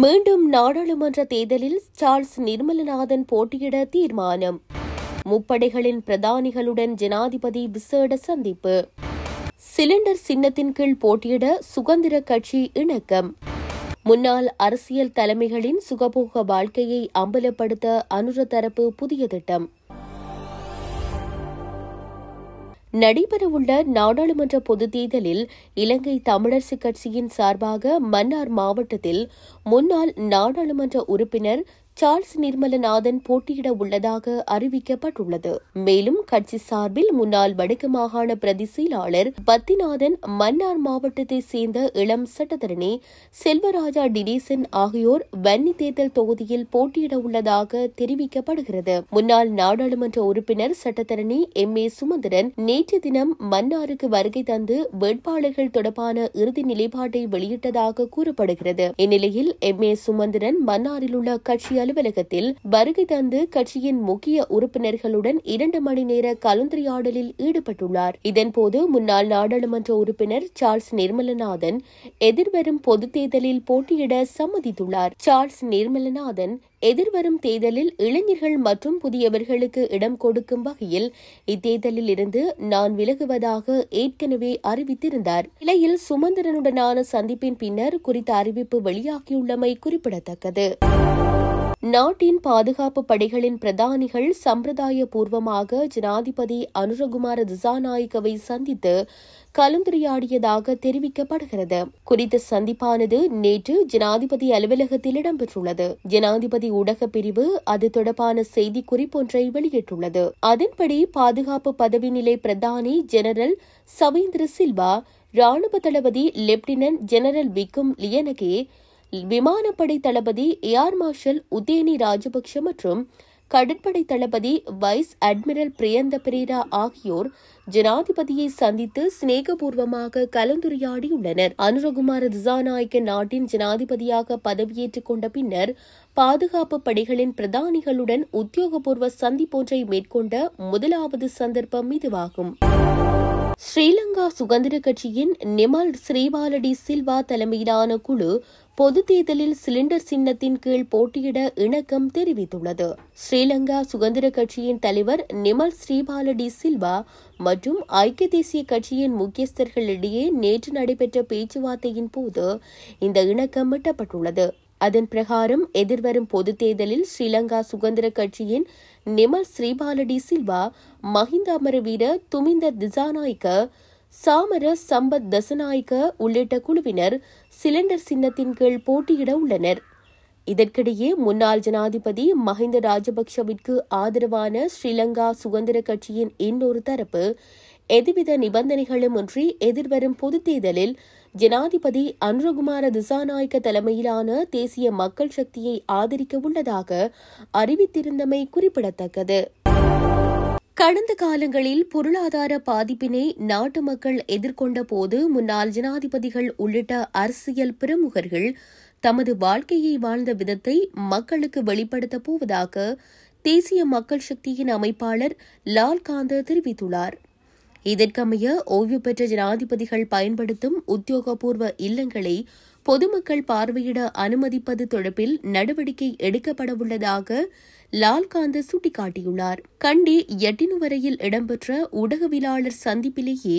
மீண்டும் நாடாளுமன்ற தேர்தலில் சார்ல்ஸ் நிர்மலநாதன் போட்டியிட தீர்மானம் முப்படைகளின் பிரதானிகளுடன் ஜனாதிபதி விசேட சந்திப்பு சிலிண்டர் சின்னத்தின் கீழ் போட்டியிட சுதந்திர கட்சி இணக்கம் முன்னாள் அரசியல் தலைமைகளின் சுகபோக வாழ்க்கையை அம்பலப்படுத்த அனுர தரப்பு புதிய திட்டம் நடைபெறவுள்ள நாடாளுமன்ற பொதுத் தேர்தலில் இலங்கை தமிழரசுக் கட்சியின் சார்பாக மன்னார் மாவட்டத்தில் முன்னாள் நாடாளுமன்ற உறுப்பினர் சார்ல்ஸ் நிர்மலநாதன் போட்டியிட உள்ளதாக அறிவிக்கப்பட்டுள்ளது மேலும் கட்சி சார்பில் முன்னாள் வடக்கு மாகாண பிரதிசீலாளர் பத்திநாதன் மன்னார் மாவட்டத்தை சேர்ந்த இளம் சட்டத்தரணி செல்வராஜா டினேசன் ஆகியோர் வன்னி தேர்தல் தொகுதியில் போட்டியிட உள்ளதாக தெரிவிக்கப்படுகிறது முன்னாள் நாடாளுமன்ற உறுப்பினர் சட்டத்தரணி எம் ஏ சுமந்திரன் நேற்று தினம் மன்னாருக்கு வருகை தந்து வேட்பாளர்கள் தொடர்பான இறுதி நிலைப்பாட்டை வெளியிட்டதாக கூறப்படுகிறது இந்நிலையில் எம் ஏ சுமந்திரன் மன்னாரில் உள்ள கட்சி அலுவலகத்தில் வருகை தந்து கட்சியின் முக்கிய உறுப்பினர்களுடன் இரண்டு மணி நேர கலந்துரையாடலில் ஈடுபட்டுள்ளார் இதன்போது முன்னாள் நாடாளுமன்ற உறுப்பினர் சார்ல்ஸ் நிர்மலநாதன் எதிர்வரும் பொதுத் தேர்தலில் போட்டியிட சம்மதித்துள்ளார் சார்ல்ஸ் நிர்மலநாதன் எதிர்வரும் தேர்தலில் இளைஞர்கள் மற்றும் புதியவர்களுக்கு இடம் கொடுக்கும் வகையில் இத்தேர்தலில் இருந்து நான் விலகுவதாக ஏற்கனவே அறிவித்திருந்தார் இலையில் சுமந்திரனுடனான சந்திப்பின் பின்னர் குறித்த அறிவிப்பு வெளியாகியுள்ளமை குறிப்பிடத்தக்கது நாட்டின் பாதுகாப்பு படைகளின் பிரதானிகள் சம்பிரதாய பூர்வமாக ஜனாதிபதி அனுரகுமார திசாநாயகவை சந்தித்து கலந்துரையாடியதாக தெரிவிக்கப்படுகிறது குறித்த சந்திப்பானது நேற்று ஜனாதிபதி அலுவலகத்தில் இடம்பெற்றுள்ளது ஜனாதிபதி ஊடக பிரிவு அது தொடர்பான செய்தி குறிப்பொன்றை வெளியிட்டுள்ளது அதன்படி பாதுகாப்பு பதவி நிலை பிரதானி ஜெனரல் சவேந்திர சில்வா ராணுவ தளபதி லெப்டினன்ட் ஜெனரல் விக்கும் லியனகே விமானப்படை தளபதி ஏர் மார்ஷல் உதேனி ராஜபக்ஷ மற்றும் கடற்படை தளபதி வைஸ் அட்மிரல் பிரியந்த பிரேரா ஆகியோர் ஜனாதிபதியை சந்தித்து சிநேகபூர்வமாக கலந்துரையாடியுள்ளனர் அனுரகுமார் திசாநாயக்க நாட்டின் ஜனாதிபதியாக பதவியேற்றுக் கொண்ட பின்னர் பாதுகாப்பு படைகளின் பிரதானிகளுடன் உத்தியோகபூர்வ சந்திப்போன்றை மேற்கொண்ட முதலாவது சந்தர்ப்பம் இதுவாகும் ஸ்ரீலங்கா சுதந்திர கட்சியின் நிமல் ஸ்ரீபாலடி சில்வா தலைமையிலான குழு பொது தேர்தலில் சிலிண்டர் சின்னத்தின் கீழ் போட்டியிட இணக்கம் தெரிவித்துள்ளது ஸ்ரீலங்கா சுதந்திர கட்சியின் தலைவர் நிமல் ஸ்ரீபாலடி சில்வா மற்றும் ஐக்கிய தேசிய கட்சியின் முக்கியஸ்தர்களிடையே நேற்று நடைபெற்ற பேச்சுவார்த்தையின் போது இந்த இணக்கம் எட்டப்பட்டுள்ளது அதன் பிரகாரம் எதிர்வரும் பொது தேர்தலில் ஸ்ரீலங்கா சுதந்திர கட்சியின் நிமல் ஸ்ரீபாலடி சில்வா மஹிந்த அமரவீர துமிந்த திசாநாய்க்க சாமர சம்பத் தசநாயக்க உள்ளிட்ட குழுவினர் சிலிண்டர் சின்னத்தின் கீழ் போட்டியிட உள்ளனர் இதற்கிடையே முன்னாள் ஜனாதிபதி மஹிந்த ராஜபக்சவிற்கு ஆதரவான ஸ்ரீலங்கா சுதந்திர கட்சியின் இன்னொரு தரப்பு எதுவித நிபந்தனைகளுமின்றி எதிர்வரும் பொதுத் தேர்தலில் ஜனாதிபதி அனுரகுமார திசாநாயக்க தலைமையிலான தேசிய மக்கள் சக்தியை ஆதரிக்க உள்ளதாக அறிவித்திருந்தமை குறிப்பிடத்தக்கது கடந்த காலங்களில் பொருளாதார பாதிப்பினை நாட்டு மக்கள் எதிர்கொண்ட போது முன்னாள் ஜனாதிபதிகள் உள்ளிட்ட அரசியல் பிரமுகர்கள் தமது வாழ்க்கையை வாழ்ந்த விதத்தை மக்களுக்கு வெளிப்படுத்தப் போவதாக தேசிய மக்கள் சக்தியின் அமைப்பாளர் லால்காந்த தெரிவித்துள்ளார் இதற்கமைய ஓய்வு பெற்ற ஜனாதிபதிகள் பயன்படுத்தும் உத்தியோகபூர்வ இல்லங்களை பொதுமக்கள் பார்வையிட அனுமதிப்பது தொடர்பில் நடவடிக்கை எடுக்கப்படவுள்ளதாக லால்காந்த சுட்டிக்காட்டியுள்ளார் கண்டி எட்டினு வரையில் இடம்பெற்ற ஊடகவியலாளர் சந்திப்பிலேயே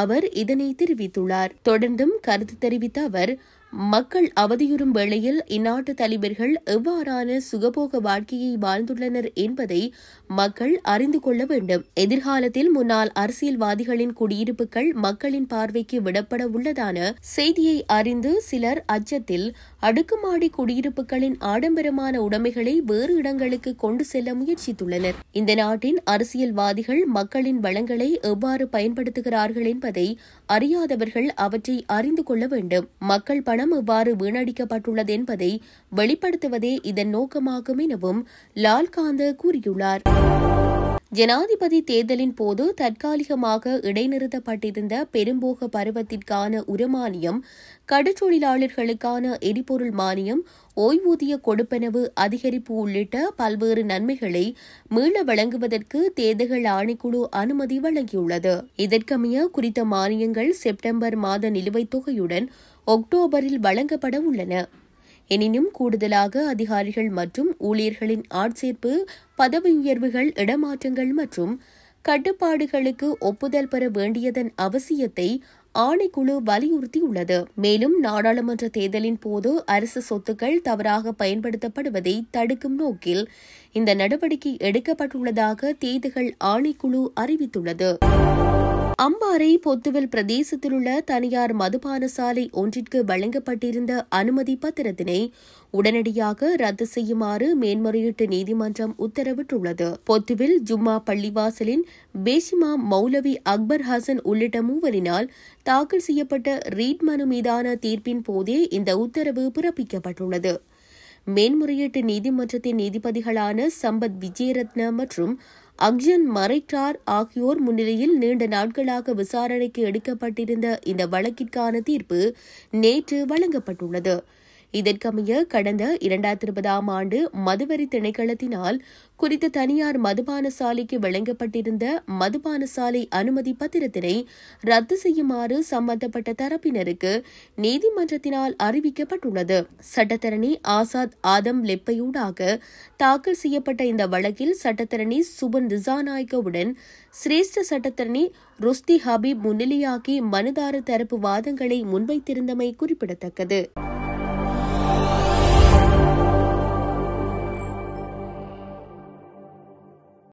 அவர் இதனை தெரிவித்துள்ளார் தொடர்ந்தும் கருத்து தெரிவித்த அவர் மக்கள் அவதியுறும் வேளையில் இந்நாட்டு தலைவர்கள் எவ்வாறான சுகபோக வாழ்க்கையை வாழ்ந்துள்ளனர் என்பதை மக்கள் அறிந்து கொள்ள வேண்டும் எதிர்காலத்தில் முன்னாள் அரசியல்வாதிகளின் குடியிருப்புகள் மக்களின் பார்வைக்கு விடப்பட உள்ளதான செய்தியை அறிந்து சிலர் அச்சத்தில் அடுக்குமாடி குடியிருப்புகளின் ஆடம்பரமான உடைமைகளை வேறு இடங்களுக்கு கொண்டு செல்ல முயற்சித்துள்ளனர் இந்த நாட்டின் அரசியல்வாதிகள் மக்களின் வளங்களை எவ்வாறு பயன்படுத்துகிறார்கள் என்பதை அறியாதவர்கள் அவற்றை அறிந்து கொள்ள வேண்டும் மக்கள் பணம் பணம் இவ்வாறு வீணடிக்கப்பட்டுள்ளது என்பதை வெளிப்படுத்துவதே இதன் நோக்கமாகும் எனவும் லால்காந்த கூறியுள்ளார் ஜனாதிபதி தேர்தலின் போது தற்காலிகமாக இடைநிறுத்தப்பட்டிருந்த பெரும்போக பருவத்திற்கான உரமானியம் கடுத்தொழிலாளர்களுக்கான எரிபொருள் மானியம் ஓய்வூதிய கொடுப்பனவு அதிகரிப்பு உள்ளிட்ட பல்வேறு நன்மைகளை மீள வழங்குவதற்கு தேர்தல் ஆணைக்குழு அனுமதி வழங்கியுள்ளது இதற்கமைய குறித்த மானியங்கள் செப்டம்பர் மாத நிலுவைத் தொகையுடன் அக்டோபரில் வழங்கப்பட உள்ளன எனினும் கூடுதலாக அதிகாரிகள் மற்றும் ஊழியர்களின் ஆட்சேர்ப்பு பதவி உயர்வுகள் இடமாற்றங்கள் மற்றும் கட்டுப்பாடுகளுக்கு ஒப்புதல் பெற வேண்டியதன் அவசியத்தை ஆணைக்குழு வலியுறுத்தியுள்ளது மேலும் நாடாளுமன்ற தேர்தலின் போது அரசு சொத்துக்கள் தவறாக பயன்படுத்தப்படுவதை தடுக்கும் நோக்கில் இந்த நடவடிக்கை எடுக்கப்பட்டுள்ளதாக தேர்தல் ஆணைக்குழு அறிவித்துள்ளது அம்பாறை பொத்துவில் பிரதேசத்தில் உள்ள தனியார் மதுபான சாலை ஒன்றிற்கு வழங்கப்பட்டிருந்த அனுமதி பத்திரத்தினை உடனடியாக ரத்து செய்யுமாறு மேன்முறையீட்டு நீதிமன்றம் உத்தரவிட்டுள்ளது பொத்துவில் ஜும்மா பள்ளிவாசலின் பேஷிமா மௌலவி அக்பர் ஹசன் உள்ளிட்ட மூவரினால் தாக்கல் செய்யப்பட்ட ரீட் மனு மீதான தீர்ப்பின் போதே இந்த உத்தரவு பிறப்பிக்கப்பட்டுள்ளது மேன்முறையீட்டு நீதிமன்றத்தின் நீதிபதிகளான சம்பத் விஜயரத்ன மற்றும் அக்ஜன் மரைட்டார் ஆகியோர் முன்னிலையில் நீண்ட நாட்களாக விசாரணைக்கு எடுக்கப்பட்டிருந்த இந்த வழக்கிற்கான தீர்ப்பு நேற்று வழங்கப்பட்டுள்ளது இதற்கமைய கடந்த இரண்டாயிரத்தி இருபதாம் ஆண்டு மதுவரி திணைக்களத்தினால் குறித்த தனியார் மதுபான சாலைக்கு வழங்கப்பட்டிருந்த மதுபான சாலை அனுமதி பத்திரத்தினை ரத்து செய்யுமாறு சம்பந்தப்பட்ட தரப்பினருக்கு நீதிமன்றத்தினால் அறிவிக்கப்பட்டுள்ளது சட்டத்தரணி ஆசாத் ஆதம் லெப்பையூடாக தாக்கல் செய்யப்பட்ட இந்த வழக்கில் சட்டத்தரணி சுபன் ரிசாநாயக்கவுடன் சிரேஷ்ட சட்டத்தரணி ருஸ்தி ஹபீப் முன்னிலையாகி மனுதார தரப்பு வாதங்களை முன்வைத்திருந்தமை குறிப்பிடத்தக்கது